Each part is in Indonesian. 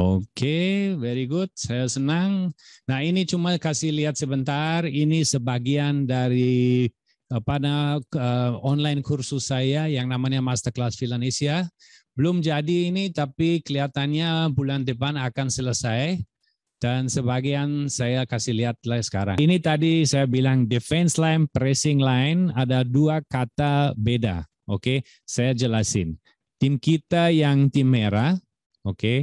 Oke, okay, very good. Saya senang. Nah, ini cuma kasih lihat sebentar. Ini sebagian dari na, uh, online kursus saya yang namanya Masterclass Filanesia. Belum jadi ini, tapi kelihatannya bulan depan akan selesai. Dan sebagian saya kasih lihat lah sekarang. Ini tadi saya bilang defense line, pressing line, ada dua kata beda. Oke, okay? saya jelasin. Tim kita yang tim merah, oke, okay?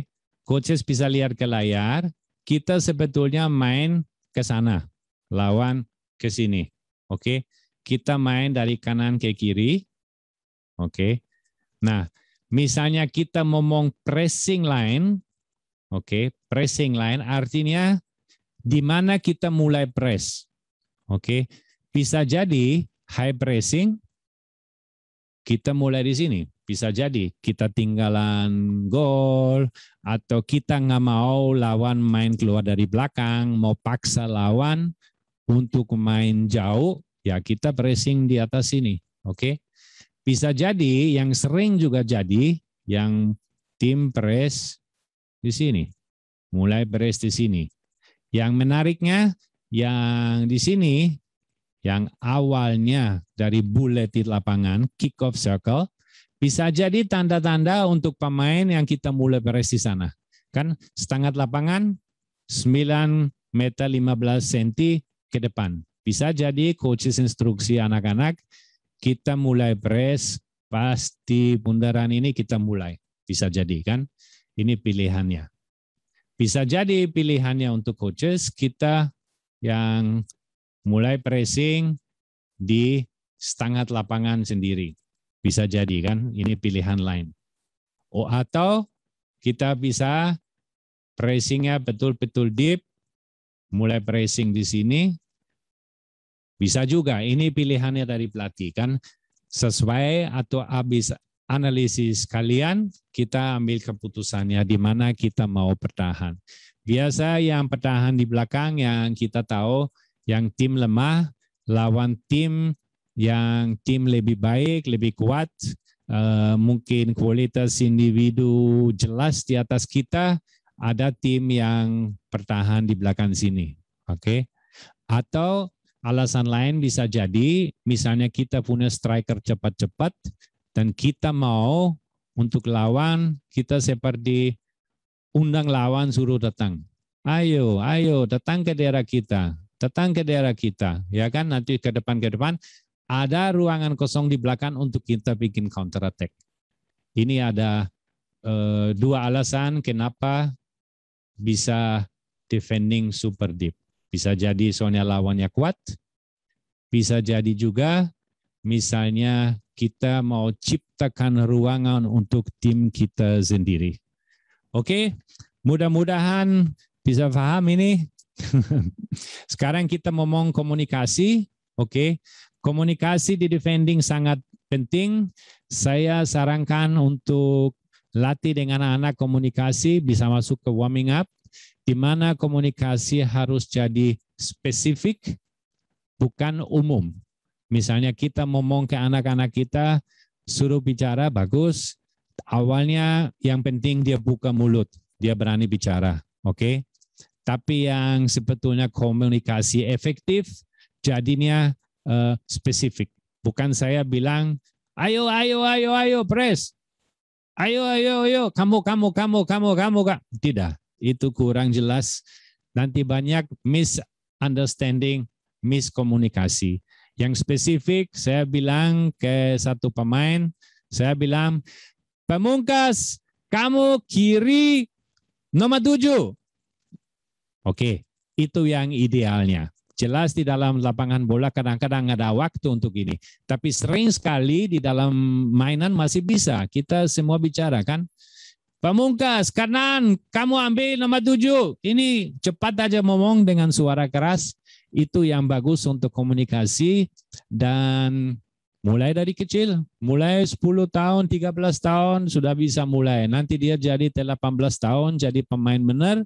coaches bisa lihat ke layar, kita sebetulnya main ke sana, lawan ke sini. Oke, okay? kita main dari kanan ke kiri. Oke. Okay? Nah, misalnya kita ngomong pressing line, oke, okay? pressing line artinya di mana kita mulai press. Oke. Okay? Bisa jadi high pressing kita mulai di sini. Bisa jadi kita tinggalan gol atau kita nggak mau lawan main keluar dari belakang, mau paksa lawan untuk main jauh, ya kita pressing di atas sini, oke? Okay? Bisa jadi yang sering juga jadi yang tim press di sini, mulai press di sini. Yang menariknya yang di sini yang awalnya dari bullet di lapangan kick off circle bisa jadi tanda-tanda untuk pemain yang kita mulai beres di sana. Kan setengah lapangan 9 meter 15 cm ke depan. Bisa jadi coaches instruksi anak-anak kita mulai press pasti bundaran ini kita mulai. Bisa jadi kan? Ini pilihannya. Bisa jadi pilihannya untuk coaches kita yang mulai pressing di setengah lapangan sendiri bisa jadi kan, ini pilihan lain. Oh, atau kita bisa pressingnya betul-betul deep, mulai pressing di sini. Bisa juga, ini pilihannya dari pelatih kan. Sesuai atau habis analisis kalian, kita ambil keputusannya di mana kita mau bertahan. Biasa yang bertahan di belakang yang kita tahu yang tim lemah lawan tim yang tim lebih baik, lebih kuat, uh, mungkin kualitas individu jelas di atas kita, ada tim yang bertahan di belakang sini. Oke. Okay? Atau alasan lain bisa jadi misalnya kita punya striker cepat-cepat dan kita mau untuk lawan kita seperti undang lawan suruh datang. Ayo, ayo datang ke daerah kita, datang ke daerah kita, ya kan nanti ke depan ke depan ada ruangan kosong di belakang untuk kita bikin counter attack. Ini ada eh, dua alasan kenapa bisa defending super deep. Bisa jadi soalnya lawannya kuat, bisa jadi juga misalnya kita mau ciptakan ruangan untuk tim kita sendiri. Oke, mudah-mudahan bisa paham ini. Sekarang kita ngomong komunikasi, oke. Komunikasi di defending sangat penting. Saya sarankan untuk latih dengan anak-anak komunikasi bisa masuk ke warming up, di mana komunikasi harus jadi spesifik, bukan umum. Misalnya kita ngomong ke anak-anak kita, suruh bicara, bagus. Awalnya yang penting dia buka mulut, dia berani bicara, oke? Okay? Tapi yang sebetulnya komunikasi efektif, jadinya uh, eh, spesifik. Bukan saya bilang, ayo, ayo, ayo, ayo, pres. Ayo, ayo, ayo, kamu, kamu, kamu, kamu, kamu, kak Tidak, itu kurang jelas. Nanti banyak misunderstanding, miskomunikasi. Yang spesifik, saya bilang ke satu pemain, saya bilang, pemungkas, kamu kiri nomor tujuh. Oke, itu yang idealnya. Jelas di dalam lapangan bola kadang-kadang ada waktu untuk ini. Tapi sering sekali di dalam mainan masih bisa. Kita semua bicara kan. Pamungkas, kanan, kamu ambil nomor tujuh. Ini cepat aja ngomong dengan suara keras. Itu yang bagus untuk komunikasi. Dan Mulai dari kecil, mulai 10 tahun, 13 tahun sudah bisa mulai. Nanti dia jadi 18 tahun jadi pemain benar,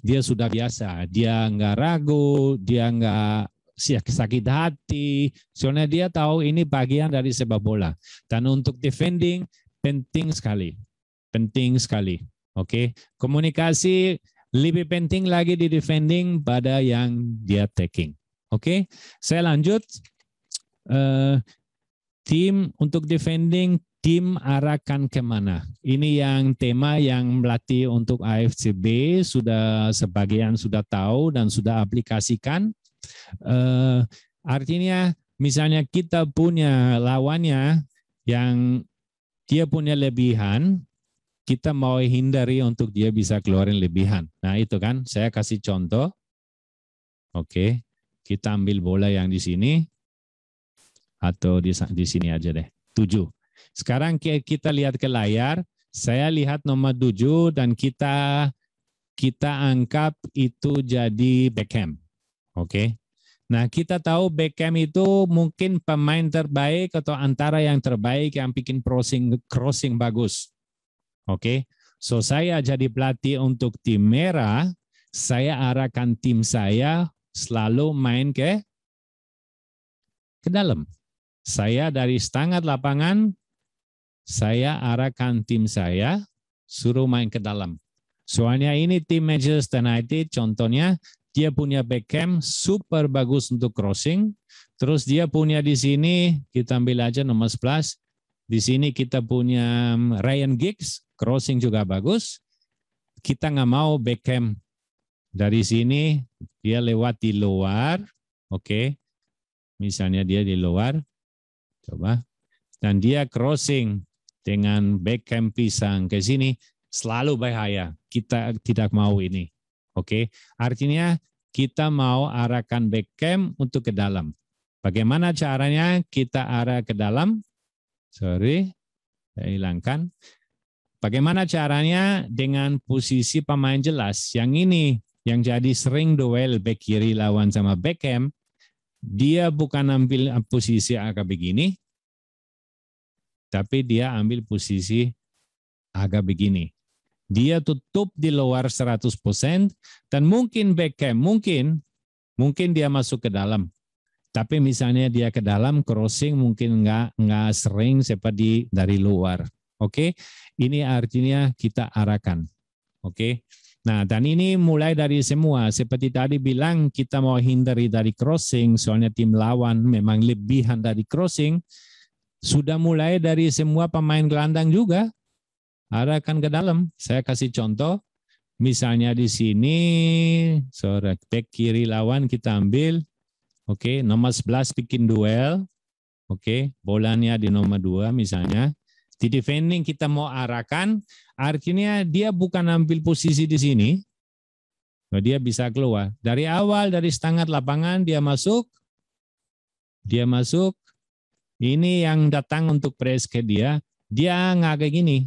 dia sudah biasa, dia nggak ragu, dia nggak sakit hati, soalnya dia tahu ini bagian dari sepak bola. Dan untuk defending penting sekali, penting sekali. Oke, okay? komunikasi lebih penting lagi di defending pada yang dia taking. Oke, okay? saya lanjut. Uh, tim untuk defending tim arahkan kemana? Ini yang tema yang melatih untuk AFCB sudah sebagian sudah tahu dan sudah aplikasikan. Uh, artinya misalnya kita punya lawannya yang dia punya lebihan, kita mau hindari untuk dia bisa keluarin lebihan. Nah itu kan, saya kasih contoh. Oke, kita ambil bola yang di sini atau di, di sini aja deh, tujuh sekarang kita lihat ke layar, saya lihat nomor 7 dan kita kita anggap itu jadi Beckham. Oke. Okay? Nah, kita tahu Beckham itu mungkin pemain terbaik atau antara yang terbaik yang bikin crossing crossing bagus. Oke. Okay? So saya jadi pelatih untuk tim merah, saya arahkan tim saya selalu main ke ke dalam. Saya dari setengah lapangan saya arahkan tim saya suruh main ke dalam. Soalnya ini tim Manchester United contohnya dia punya backcam super bagus untuk crossing. Terus dia punya di sini kita ambil aja nomor 11. Di sini kita punya um, Ryan Giggs crossing juga bagus. Kita nggak mau backcam dari sini dia lewat di luar, oke. Okay. Misalnya dia di luar, coba. Dan dia crossing dengan backhand pisang ke sini selalu bahaya. Kita tidak mau ini. Oke, okay? artinya kita mau arahkan backhand untuk ke dalam. Bagaimana caranya kita arah ke dalam? Sorry, saya hilangkan. Bagaimana caranya dengan posisi pemain jelas? Yang ini yang jadi sering duel back kiri lawan sama Beckham, dia bukan ambil posisi agak begini, tapi dia ambil posisi agak begini. Dia tutup di luar 100% dan mungkin Beckham, mungkin mungkin dia masuk ke dalam. Tapi misalnya dia ke dalam crossing mungkin nggak nggak sering seperti dari luar. Oke, okay? ini artinya kita arahkan. Oke. Okay? Nah, dan ini mulai dari semua. Seperti tadi bilang, kita mau hindari dari crossing, soalnya tim lawan memang lebihan dari crossing. Sudah mulai dari semua pemain gelandang juga arahkan ke dalam. Saya kasih contoh, misalnya di sini sore back kiri lawan kita ambil, oke okay, nomor 11 bikin duel, oke okay, bolanya di nomor 2 misalnya. Di defending kita mau arahkan, artinya dia bukan ambil posisi di sini, nah, dia bisa keluar. Dari awal, dari setengah lapangan, dia masuk, dia masuk, ini yang datang untuk pres ke dia, ya. dia nggak kayak gini.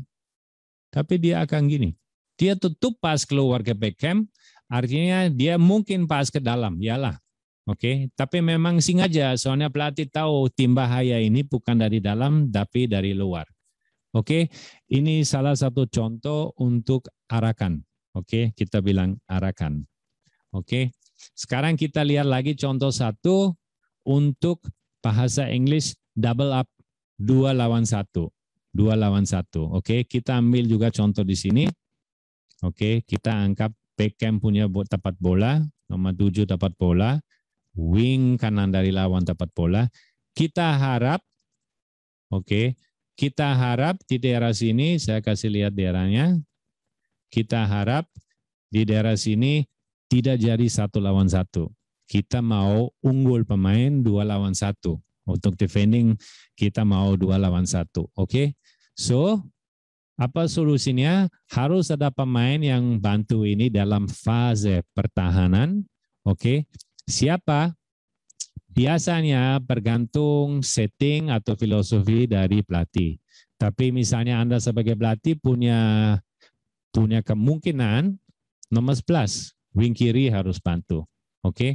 Tapi dia akan gini. Dia tutup pas keluar ke backcamp, artinya dia mungkin pas ke dalam, yalah. Oke, okay? tapi memang sengaja soalnya pelatih tahu tim bahaya ini bukan dari dalam tapi dari luar. Oke, okay? ini salah satu contoh untuk arakan. Oke, okay? kita bilang arakan. Oke. Sekarang kita lihat lagi contoh satu untuk bahasa Inggris double up dua lawan satu, dua lawan satu. Oke, kita ambil juga contoh di sini. Oke, kita anggap Beckham punya tempat bola, nomor tujuh tepat bola, wing kanan dari lawan tepat bola. Kita harap, oke, kita harap di daerah sini, saya kasih lihat daerahnya, kita harap di daerah sini tidak jadi satu lawan satu. Kita mau unggul pemain dua lawan satu. Untuk defending kita mau dua lawan satu. Oke, okay? so apa solusinya? Harus ada pemain yang bantu ini dalam fase pertahanan. Oke, okay? siapa? Biasanya bergantung setting atau filosofi dari pelatih. Tapi misalnya Anda sebagai pelatih punya punya kemungkinan nomor 11 wing kiri harus bantu. Oke. Okay?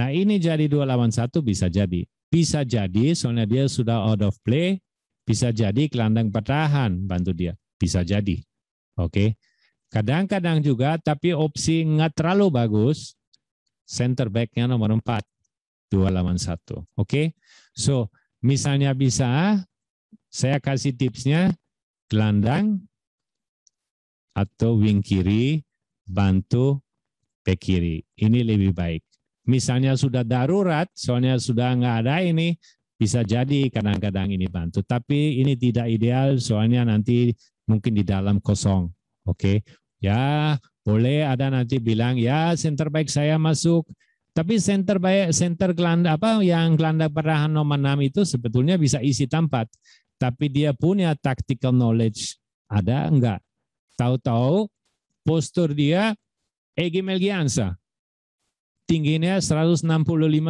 Nah, ini jadi dua lawan satu bisa jadi. Bisa jadi soalnya dia sudah out of play, bisa jadi kelandang bertahan bantu dia, bisa jadi. Oke. Okay. Kadang-kadang juga tapi opsi nggak terlalu bagus, center back-nya nomor 4, 2 lawan 1. Oke. Okay. So, misalnya bisa saya kasih tipsnya gelandang atau wing kiri bantu back kiri. Ini lebih baik misalnya sudah darurat, soalnya sudah nggak ada ini, bisa jadi kadang-kadang ini bantu. Tapi ini tidak ideal, soalnya nanti mungkin di dalam kosong. Oke, okay? ya boleh ada nanti bilang ya center baik saya masuk. Tapi center baik center gelanda apa yang gelanda perahan nomor 6 itu sebetulnya bisa isi tempat. Tapi dia punya tactical knowledge ada enggak? Tahu-tahu postur dia Egi Melgiansa tingginya 165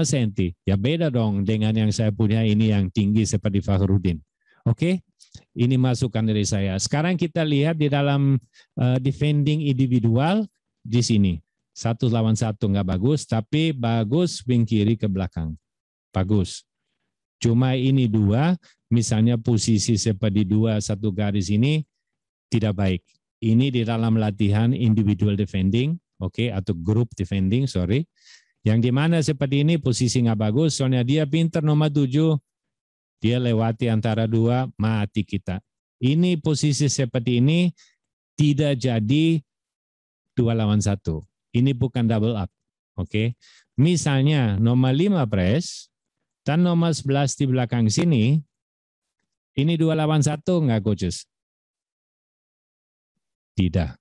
cm. Ya beda dong dengan yang saya punya ini yang tinggi seperti Fakhrudin. Oke, ini masukan dari saya. Sekarang kita lihat di dalam uh, defending individual di sini. Satu lawan satu nggak bagus, tapi bagus wing kiri ke belakang. Bagus. Cuma ini dua, misalnya posisi seperti dua satu garis ini tidak baik. Ini di dalam latihan individual defending oke okay, atau group defending sorry yang dimana seperti ini posisi nggak bagus soalnya dia pinter nomor tujuh dia lewati antara dua mati kita ini posisi seperti ini tidak jadi dua lawan satu ini bukan double up oke okay? misalnya nomor lima press dan nomor 11 di belakang sini ini dua lawan satu nggak coaches tidak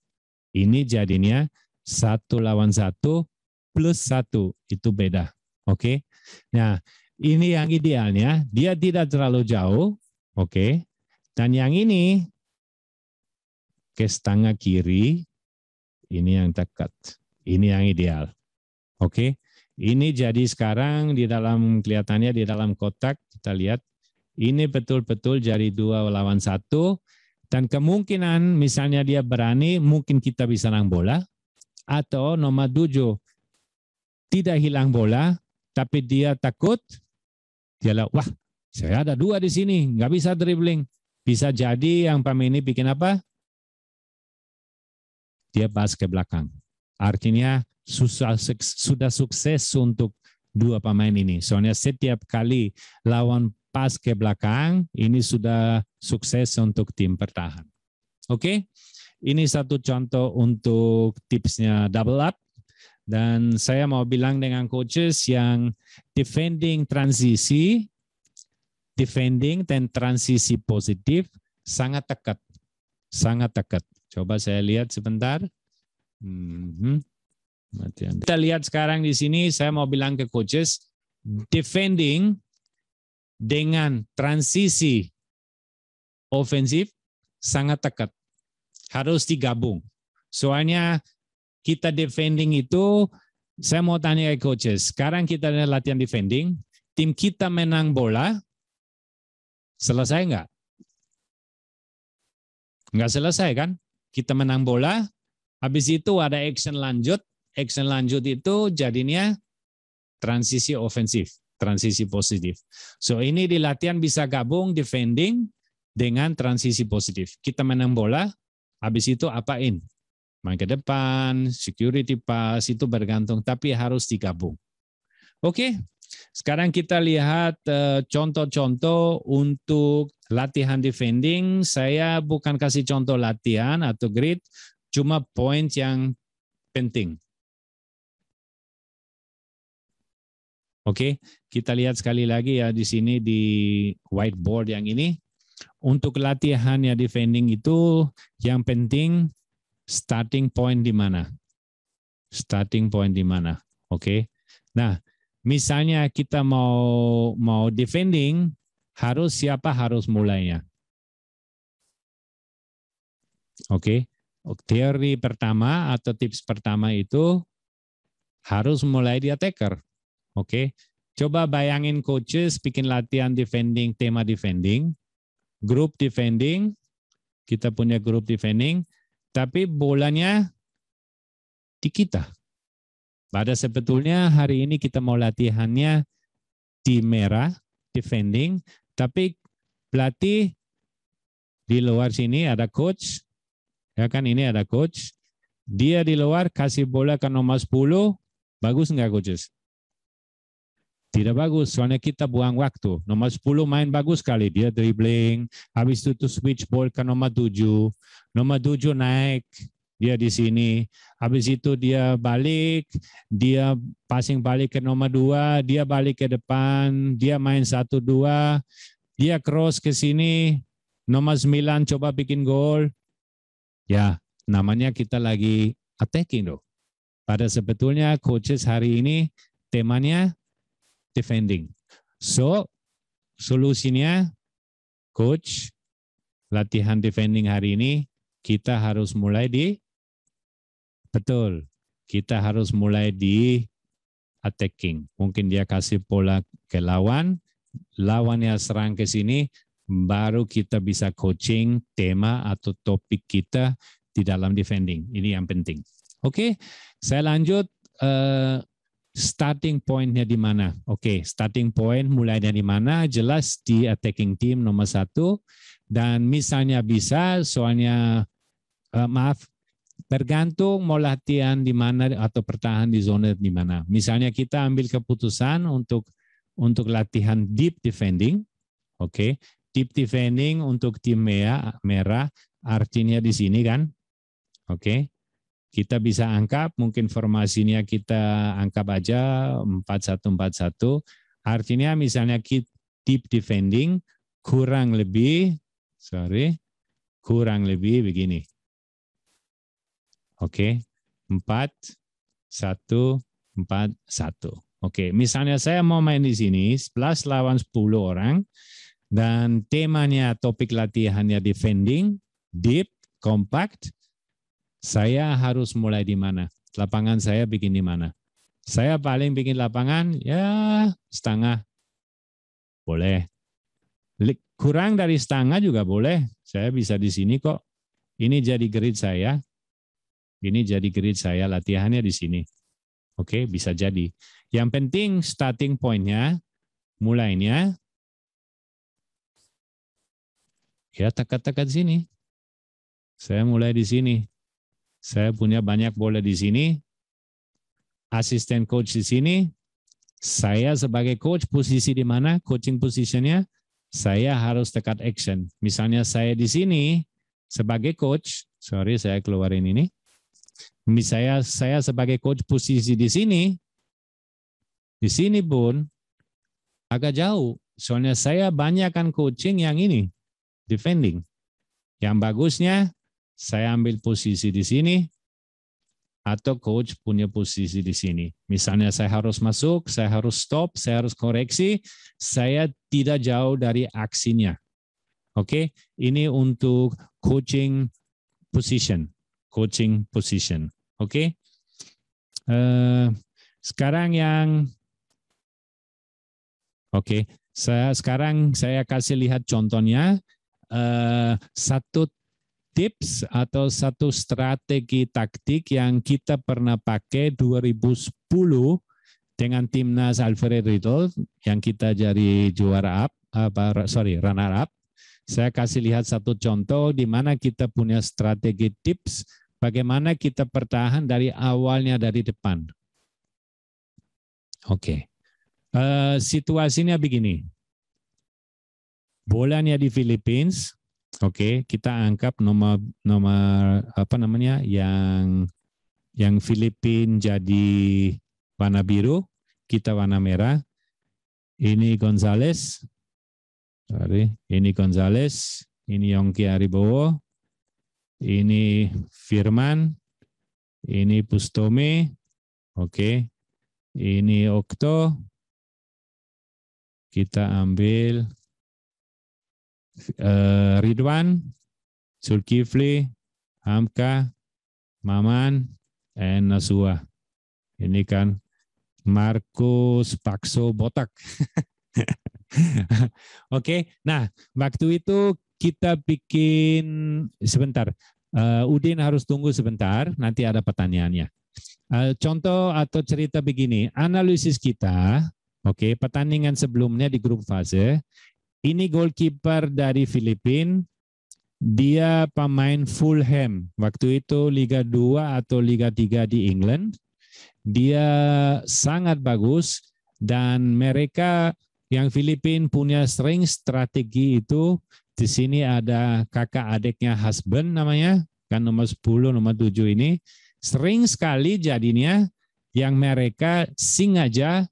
ini jadinya satu lawan satu plus satu itu beda. Oke. Okay? Nah, ini yang idealnya, dia tidak terlalu jauh. Oke. Okay? Dan yang ini ke setengah kiri ini yang dekat. Ini yang ideal. Oke. Okay? Ini jadi sekarang di dalam kelihatannya di dalam kotak kita lihat ini betul-betul jadi dua lawan satu dan kemungkinan misalnya dia berani mungkin kita bisa nang bola atau nomor tujuh, tidak hilang bola, tapi dia takut, dia lah wah saya ada dua di sini, nggak bisa dribbling. Bisa jadi yang Pam ini bikin apa? Dia pas ke belakang. Artinya susah, sudah sukses untuk dua pemain ini. Soalnya setiap kali lawan pas ke belakang, ini sudah sukses untuk tim pertahan Oke? Okay? Ini satu contoh untuk tipsnya double up. Dan saya mau bilang dengan coaches yang defending transisi, defending dan transisi positif sangat dekat. Sangat dekat. Coba saya lihat sebentar. -hmm. Kita lihat sekarang di sini, saya mau bilang ke coaches, defending dengan transisi ofensif sangat dekat harus digabung. Soalnya kita defending itu, saya mau tanya ke coaches, sekarang kita ada latihan defending, tim kita menang bola, selesai nggak? Nggak selesai kan? Kita menang bola, habis itu ada action lanjut, action lanjut itu jadinya transisi ofensif, transisi positif. So ini di latihan bisa gabung defending dengan transisi positif. Kita menang bola, Habis itu apain? Main ke depan, security pass, itu bergantung, tapi harus digabung. Oke, sekarang kita lihat eh, contoh-contoh untuk latihan defending. Saya bukan kasih contoh latihan atau grid, cuma poin yang penting. Oke, kita lihat sekali lagi ya di sini di whiteboard yang ini. Untuk latihan ya defending itu yang penting starting point di mana? Starting point di mana? Oke. Okay? Nah, misalnya kita mau mau defending harus siapa harus mulainya? Oke. Okay? Teori pertama atau tips pertama itu harus mulai di attacker. Oke. Okay? Coba bayangin coaches bikin latihan defending, tema defending grup defending, kita punya grup defending, tapi bolanya di kita. Pada sebetulnya hari ini kita mau latihannya di merah, defending, tapi pelatih di luar sini ada coach, ya kan ini ada coach, dia di luar kasih bola ke nomor 10, bagus nggak coaches? tidak bagus soalnya kita buang waktu nomor 10 main bagus sekali dia dribbling habis itu switch ball ke nomor 7 nomor 7 naik dia di sini habis itu dia balik dia passing balik ke nomor 2 dia balik ke depan dia main 1 2 dia cross ke sini nomor 9 coba bikin gol ya namanya kita lagi attacking loh pada sebetulnya coaches hari ini temanya defending. So, solusinya coach latihan defending hari ini kita harus mulai di betul. Kita harus mulai di attacking. Mungkin dia kasih pola ke lawan, lawan yang serang ke sini, baru kita bisa coaching tema atau topik kita di dalam defending. Ini yang penting. Oke, okay, saya lanjut uh, starting pointnya di mana? Oke, okay, starting point mulai dari mana? Jelas di attacking team nomor satu. Dan misalnya bisa, soalnya uh, maaf, tergantung mau latihan di mana atau pertahan di zona di mana. Misalnya kita ambil keputusan untuk untuk latihan deep defending, oke, okay. deep defending untuk tim merah, merah artinya di sini kan, oke. Okay kita bisa angkap, mungkin formasinya kita angkap aja 4141. Artinya misalnya kita deep defending kurang lebih sorry, kurang lebih begini. Oke. Okay. 4 1 4 Oke, okay. misalnya saya mau main di sini 11 lawan 10 orang dan temanya topik latihannya defending, deep, compact saya harus mulai di mana? Lapangan saya bikin di mana? Saya paling bikin lapangan ya setengah. Boleh. Kurang dari setengah juga boleh. Saya bisa di sini kok. Ini jadi grid saya. Ini jadi grid saya latihannya di sini. Oke, bisa jadi. Yang penting starting point-nya, mulainya, ya tekat di sini. Saya mulai di sini. Saya punya banyak bola di sini, asisten coach di sini, saya sebagai coach posisi di mana, coaching positionnya, saya harus dekat action. Misalnya saya di sini sebagai coach, sorry saya keluarin ini, misalnya saya sebagai coach posisi di sini, di sini pun agak jauh. Soalnya saya banyakkan coaching yang ini, defending. Yang bagusnya saya ambil posisi di sini, atau coach punya posisi di sini. Misalnya saya harus masuk, saya harus stop, saya harus koreksi, saya tidak jauh dari aksinya. Oke, okay? ini untuk coaching position, coaching position. Oke. Okay? Uh, eh, sekarang yang oke, okay. saya sekarang saya kasih lihat contohnya uh, satu tips atau satu strategi taktik yang kita pernah pakai 2010 dengan timnas Alfred Riddle yang kita jadi juara up, apa, sorry runner up. Saya kasih lihat satu contoh di mana kita punya strategi tips bagaimana kita bertahan dari awalnya dari depan. Oke, okay. uh, eh, situasinya begini. Bolanya di Philippines, Oke, okay, kita anggap nomor nomor apa namanya yang yang Filipin jadi warna biru, kita warna merah. Ini Gonzales, sorry, ini Gonzales, ini Yongki Aribowo, ini Firman, ini Pustome, oke, okay. ini Okto. Kita ambil Eh, Ridwan, Zulkifli, Hamka, Maman, and Nasua. Ini kan Markus Pakso Botak. Oke, okay. nah waktu itu kita bikin sebentar. Uh, Udin harus tunggu sebentar, nanti ada pertanyaannya. Uh, contoh atau cerita begini, analisis kita, oke, okay, pertandingan sebelumnya di grup fase ini goalkeeper dari Filipina. Dia pemain Fulham. Waktu itu Liga 2 atau Liga 3 di England. Dia sangat bagus dan mereka yang Filipin punya sering strategi itu di sini ada kakak adiknya husband namanya kan nomor 10 nomor 7 ini sering sekali jadinya yang mereka sengaja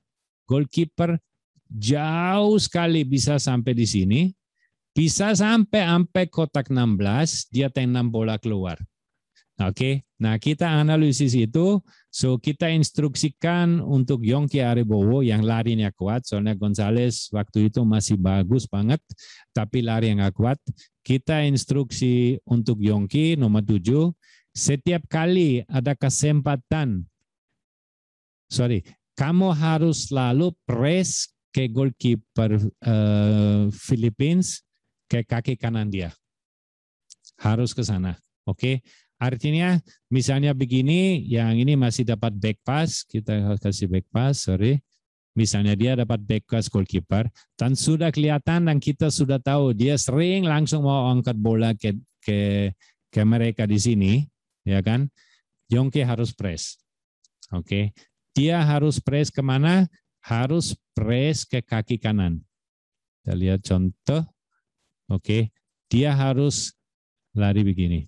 goalkeeper jauh sekali bisa sampai di sini, bisa sampai sampai kotak 16, dia tenang bola keluar. Oke, okay? nah kita analisis itu, so kita instruksikan untuk Yongki Aribowo yang lari larinya kuat, soalnya Gonzales waktu itu masih bagus banget, tapi lari yang kuat. Kita instruksi untuk Yongki nomor 7, setiap kali ada kesempatan, sorry, kamu harus selalu press ke goalkeeper uh, Philippines ke kaki kanan dia. Harus ke sana. Oke. Okay? Artinya misalnya begini, yang ini masih dapat back pass, kita kasih back pass, sorry. Misalnya dia dapat back pass goalkeeper, dan sudah kelihatan dan kita sudah tahu dia sering langsung mau angkat bola ke ke ke mereka di sini, ya kan? Yongke harus press. Oke. Okay. Dia harus press kemana? harus press ke kaki kanan. Kita lihat contoh. Oke, dia harus lari begini.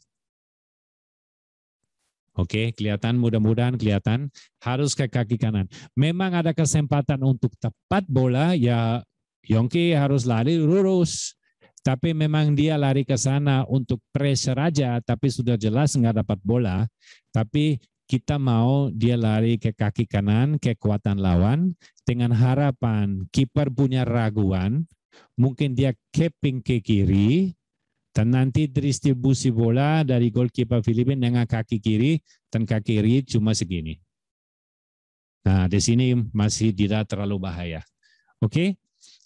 Oke, kelihatan mudah-mudahan kelihatan harus ke kaki kanan. Memang ada kesempatan untuk tepat bola ya Yongki harus lari lurus. Tapi memang dia lari ke sana untuk pressure aja, tapi sudah jelas nggak dapat bola. Tapi kita mau dia lari ke kaki kanan, kekuatan lawan, dengan harapan kiper punya raguan, mungkin dia keping ke kiri, dan nanti distribusi bola dari gol goalkeeper Filipina dengan kaki kiri, dan kaki kiri cuma segini. Nah, di sini masih tidak terlalu bahaya. Oke, okay?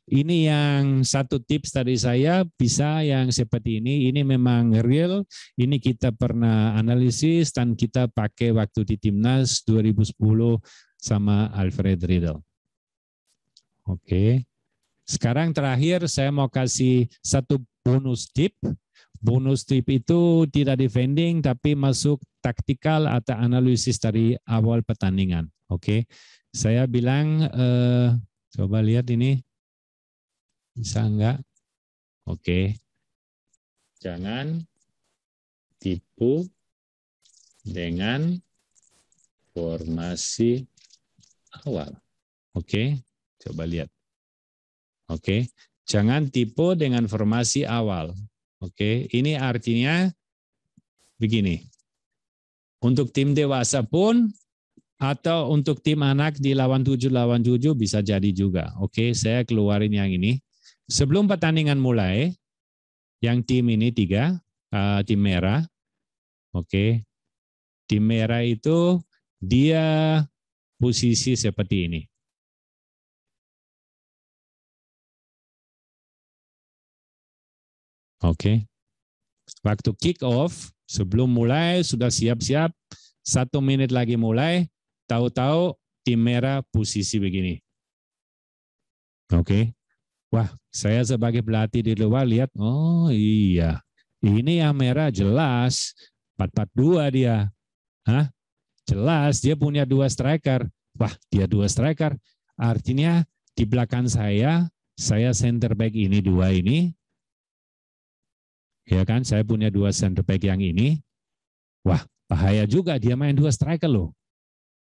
Ini yang satu tips tadi saya bisa yang seperti ini. Ini memang real. Ini kita pernah analisis dan kita pakai waktu di timnas 2010 sama Alfred Riedel. Oke. Sekarang terakhir saya mau kasih satu bonus tip. Bonus tip itu tidak defending tapi masuk taktikal atau analisis dari awal pertandingan. Oke. Saya bilang Uh, coba lihat ini. Bisa enggak? Oke. Jangan tipu dengan formasi awal. Oke, coba lihat. Oke, jangan tipu dengan formasi awal. Oke, ini artinya begini. Untuk tim dewasa pun atau untuk tim anak di lawan 7 lawan 7 bisa jadi juga. Oke, saya keluarin yang ini. Sebelum pertandingan mulai, yang tim ini tiga, uh, tim merah, oke, okay. tim merah itu dia posisi seperti ini. Oke. Okay. Waktu kick off, sebelum mulai sudah siap-siap, satu menit lagi mulai, tahu-tahu tim merah posisi begini. Oke. Okay. Wah, saya sebagai pelatih di luar lihat, oh iya, ini yang merah jelas 442 dia. Hah? Jelas dia punya dua striker. Wah, dia dua striker. Artinya di belakang saya, saya center back ini dua ini. Ya kan, saya punya dua center back yang ini. Wah, bahaya juga dia main dua striker loh.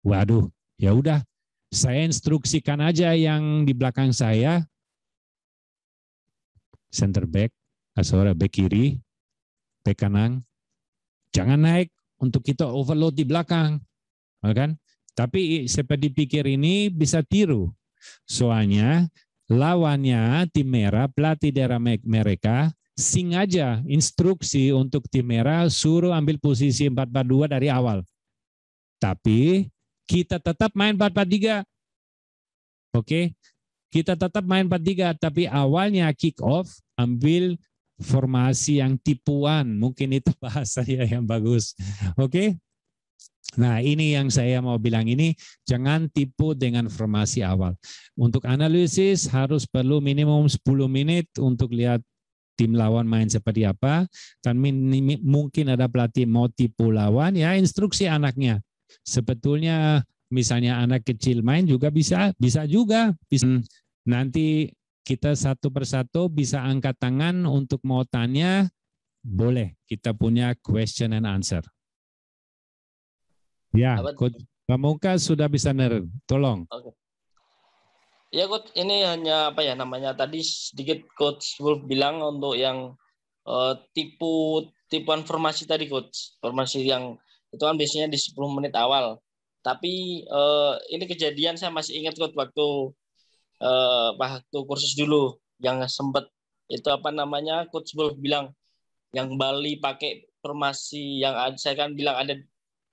Waduh, ya udah. Saya instruksikan aja yang di belakang saya center back, asalnya eh, back kiri, back kanan. Jangan naik untuk kita overload di belakang. Ya kan? Tapi seperti pikir ini bisa tiru. Soalnya lawannya tim merah, pelatih daerah mereka aja instruksi untuk tim merah suruh ambil posisi empat dua dari awal. Tapi kita tetap main 4-4-3. Oke, kita tetap main 4-3, tapi awalnya kick off, ambil formasi yang tipuan. Mungkin itu bahasa ya yang bagus. Oke? Okay? Nah, ini yang saya mau bilang ini, jangan tipu dengan formasi awal. Untuk analisis harus perlu minimum 10 menit untuk lihat tim lawan main seperti apa dan mungkin ada pelatih mau tipu lawan ya instruksi anaknya. Sebetulnya misalnya anak kecil main juga bisa, bisa juga. Bisa. Hmm. Nanti kita satu persatu bisa angkat tangan untuk mau tanya, boleh. Kita punya question and answer. Ya, Pamuka sudah bisa ner, tolong. Okay. Ya coach, ini hanya apa ya namanya tadi sedikit coach Wolf bilang untuk yang uh, tipu tipuan formasi tadi coach, formasi yang itu kan biasanya di 10 menit awal. Tapi uh, ini kejadian saya masih ingat kok waktu uh, waktu kursus dulu yang sempat itu apa namanya coach Wolf bilang yang Bali pakai formasi yang saya kan bilang ada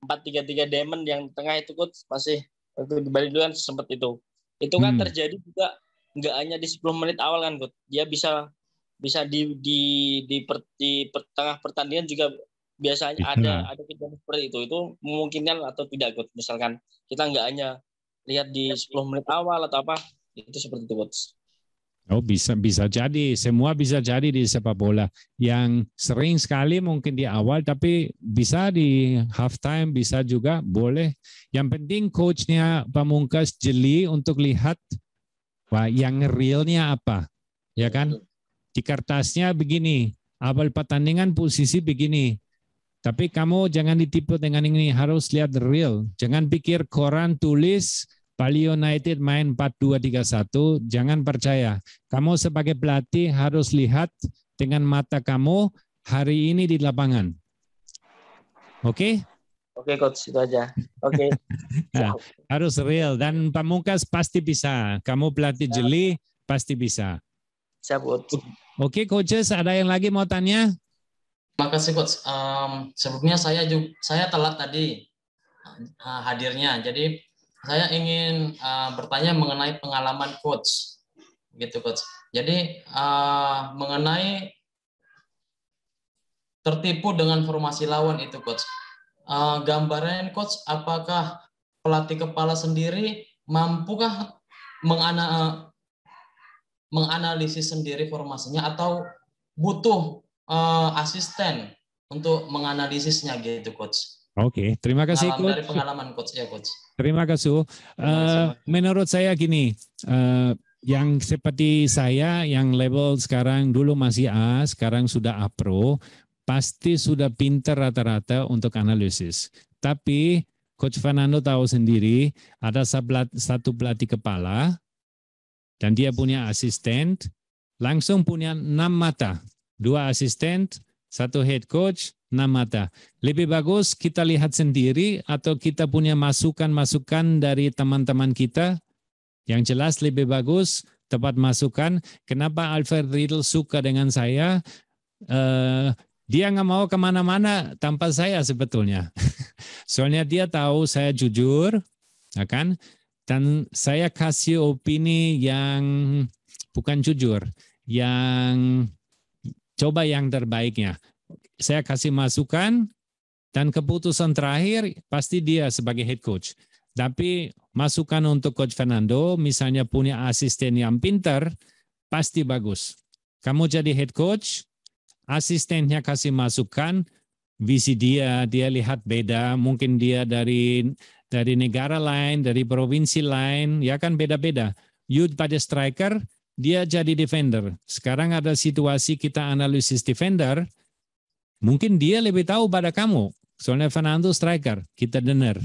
empat tiga tiga diamond yang tengah itu coach masih waktu di Bali dulu kan sempat itu. Itu kan hmm. terjadi juga nggak hanya di 10 menit awal kan coach. Dia bisa bisa di di di, di, di per, tengah pertandingan juga biasanya iya. ada ada kejadian seperti itu itu memungkinkan atau tidak coach misalkan kita nggak hanya lihat di 10 iya. menit awal atau apa itu seperti itu coach Oh bisa bisa jadi semua bisa jadi di sepak bola yang sering sekali mungkin di awal tapi bisa di halftime bisa juga boleh yang penting coachnya pamungkas jeli untuk lihat wah yang realnya apa ya kan di kertasnya begini awal pertandingan posisi begini tapi kamu jangan ditipu dengan ini, harus lihat real. Jangan pikir koran tulis Bali United main 4-2-3-1, jangan percaya. Kamu sebagai pelatih harus lihat dengan mata kamu hari ini di lapangan. Oke? Okay? Oke okay, coach itu aja. Oke. Okay. Ya, nah, harus real dan pamungkas pasti bisa. Kamu pelatih ya. jeli pasti bisa. Siap coach. Oke okay, coaches ada yang lagi mau tanya? makasih coach. Um, sebelumnya saya juga saya telat tadi uh, hadirnya. Jadi saya ingin uh, bertanya mengenai pengalaman coach, gitu coach. Jadi uh, mengenai tertipu dengan formasi lawan itu coach. Uh, gambaran coach, apakah pelatih kepala sendiri mampukah mengana menganalisis sendiri formasinya atau butuh uh, asisten untuk menganalisisnya gitu coach. Oke, okay. terima kasih coach. Dari pengalaman coach ya coach. Terima kasih. Uh, menurut saya gini, uh, yang seperti saya yang level sekarang dulu masih A, sekarang sudah A Pro, pasti sudah pinter rata-rata untuk analisis. Tapi Coach Fernando tahu sendiri ada satu pelatih kepala dan dia punya asisten langsung punya enam mata dua asisten, satu head coach, enam mata. Lebih bagus kita lihat sendiri atau kita punya masukan-masukan dari teman-teman kita. Yang jelas lebih bagus tepat masukan. Kenapa Alfred Riddle suka dengan saya? Uh, dia nggak mau kemana-mana tanpa saya sebetulnya. Soalnya dia tahu saya jujur, akan ya dan saya kasih opini yang bukan jujur, yang Coba yang terbaiknya. Saya kasih masukan dan keputusan terakhir pasti dia sebagai head coach. Tapi masukan untuk coach Fernando, misalnya punya asisten yang pintar, pasti bagus. Kamu jadi head coach, asistennya kasih masukan, visi dia, dia lihat beda, mungkin dia dari dari negara lain, dari provinsi lain, ya kan beda-beda. You pada striker, dia jadi defender. Sekarang ada situasi kita analisis defender, mungkin dia lebih tahu pada kamu. Soalnya Fernando striker, kita dengar.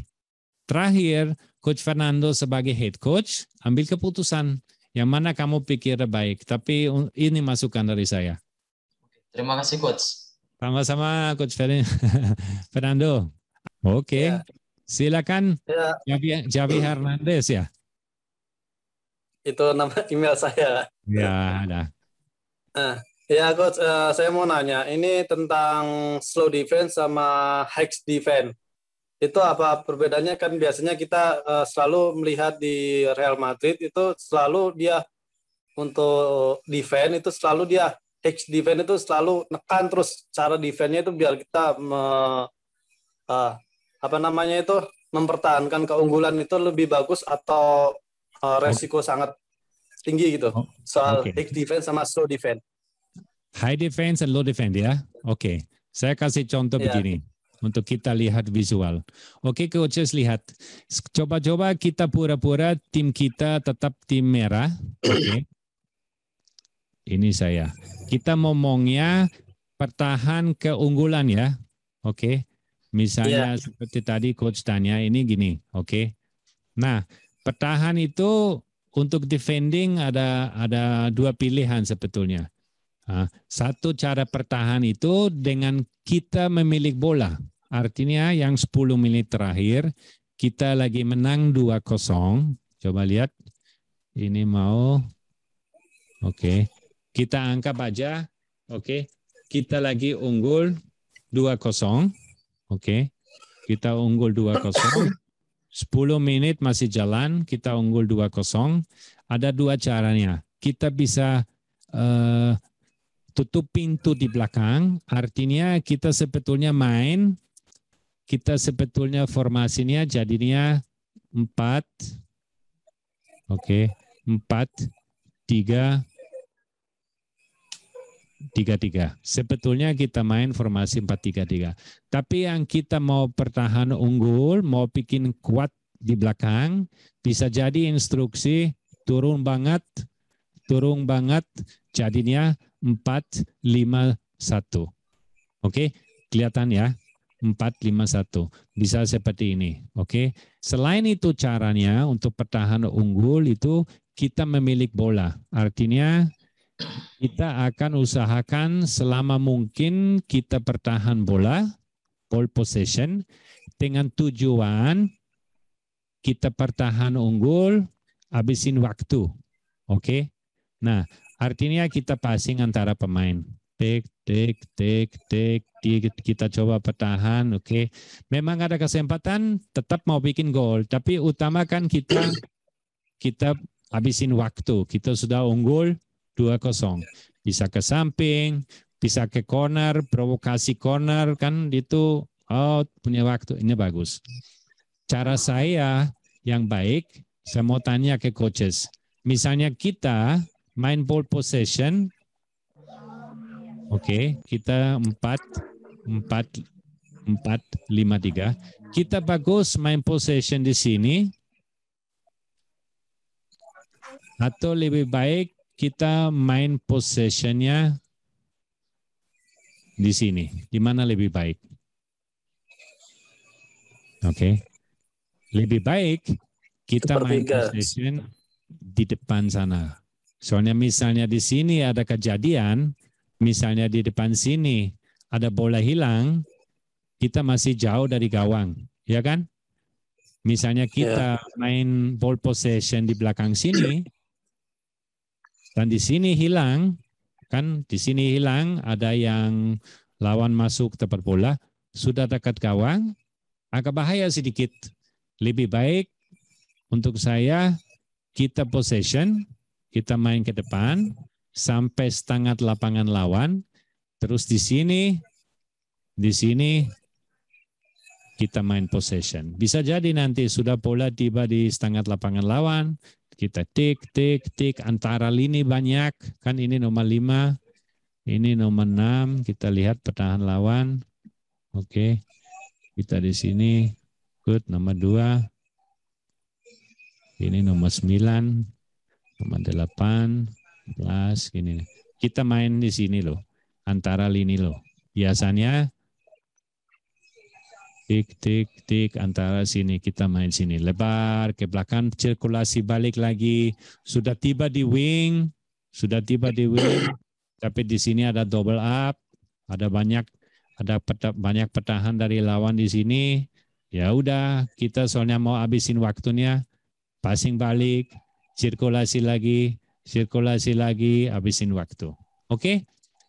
Terakhir, Coach Fernando sebagai head coach ambil keputusan yang mana kamu pikir baik. Tapi ini masukan dari saya. Terima kasih Coach. Sama-sama Coach Fernando. Oke, okay. ya. silakan ya. Javi, Javi Hernandez ya itu nama email saya. Ya, ada. Nah, ya coach, eh, uh, saya mau nanya ini tentang slow defense sama hex defense. Itu apa perbedaannya kan biasanya kita uh, selalu melihat di Real Madrid itu selalu dia untuk defense itu selalu dia hex defense itu selalu nekan terus cara defense-nya itu biar kita me, uh, apa namanya itu mempertahankan keunggulan itu lebih bagus atau uh, resiko okay. Oh. sangat tinggi gitu oh, soal okay. high defense sama slow defense. High defense and low defense ya. Oke. Okay. Saya kasih contoh yeah. begini untuk kita lihat visual. Oke, coaches lihat. Coba-coba kita pura-pura tim kita tetap tim merah. Oke. Okay. Ini saya. Kita ngomongnya pertahan keunggulan ya. Oke. Okay. Misalnya yeah. seperti tadi coach tanya ini gini, oke. Okay. Nah, Bertahan itu untuk defending ada ada dua pilihan sebetulnya. Satu cara pertahan itu dengan kita memiliki bola. Artinya yang 10 menit terakhir kita lagi menang 2-0. Coba lihat. Ini mau Oke. Okay. Kita angkat aja. Oke. Okay. Kita lagi unggul 2-0. Oke. Okay. Kita unggul 2-0. 10 menit masih jalan, kita unggul 2-0. Ada dua caranya. Kita bisa uh, tutup pintu di belakang, artinya kita sebetulnya main, kita sebetulnya formasinya jadinya 4, oke, okay, 4, 3, 4 3 Sebetulnya kita main formasi 4-3-3. Tapi yang kita mau pertahan unggul, mau bikin kuat di belakang, bisa jadi instruksi turun banget, turun banget, jadinya 4-5-1. Oke, kelihatan ya. 451. Bisa seperti ini. Oke. Selain itu caranya untuk pertahanan unggul itu kita memiliki bola. Artinya kita akan usahakan selama mungkin kita pertahan bola, ball possession, dengan tujuan kita pertahan unggul, habisin waktu. Oke? Okay? Nah, artinya kita passing antara pemain. Tik, tik, tik, tik, kita coba pertahan oke. Okay. Memang ada kesempatan, tetap mau bikin gol. Tapi utamakan kita, kita habisin waktu. Kita sudah unggul, 2-0. Bisa ke samping, bisa ke corner, provokasi corner kan itu oh punya waktu ini bagus. Cara saya yang baik, saya mau tanya ke coaches. Misalnya kita main ball possession, oke okay, kita empat empat empat lima tiga. Kita bagus main possession di sini, atau lebih baik kita main possessionnya di sini. Di mana lebih baik? Oke. Okay. Lebih baik kita main possession di depan sana. Soalnya misalnya di sini ada kejadian, misalnya di depan sini ada bola hilang, kita masih jauh dari gawang, ya kan? Misalnya kita yeah. main ball possession di belakang sini, dan di sini hilang, kan di sini hilang, ada yang lawan masuk tepat bola, sudah dekat gawang, agak bahaya sedikit. Lebih baik untuk saya kita possession, kita main ke depan sampai setengah lapangan lawan, terus di sini di sini kita main possession. Bisa jadi nanti sudah bola tiba di setengah lapangan lawan, kita tik, tik, tik. Antara lini banyak. Kan ini nomor 5. Ini nomor 6. Kita lihat pertahanan lawan. Oke. Kita di sini. Good. Nomor 2. Ini nomor 9. Nomor 8. Plus. Gini. Kita main di sini loh. Antara lini loh. Biasanya tik tik tik antara sini kita main sini lebar ke belakang sirkulasi balik lagi sudah tiba di wing sudah tiba di wing tapi di sini ada double up ada banyak ada peta, banyak petahan dari lawan di sini ya udah kita soalnya mau habisin waktunya passing balik sirkulasi lagi sirkulasi lagi habisin waktu oke okay?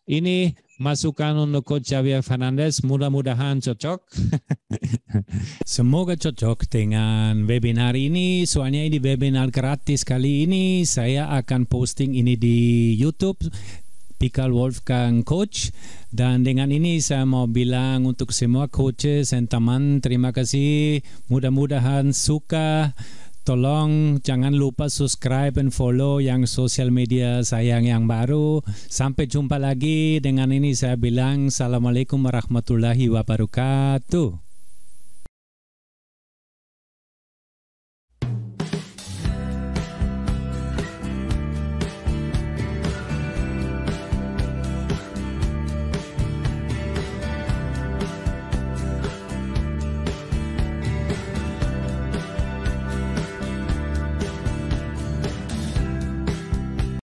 Ini masukan untuk Coach Javier Fernandez. Mudah-mudahan cocok. Semoga cocok dengan webinar ini. Soalnya ini webinar gratis kali ini. Saya akan posting ini di YouTube. Pikal Wolfgang Coach dan dengan ini saya mau bilang untuk semua coaches dan teman terima kasih mudah-mudahan suka Tolong jangan lupa subscribe dan follow yang sosial media saya yang baru. Sampai jumpa lagi. Dengan ini saya bilang Assalamualaikum warahmatullahi wabarakatuh.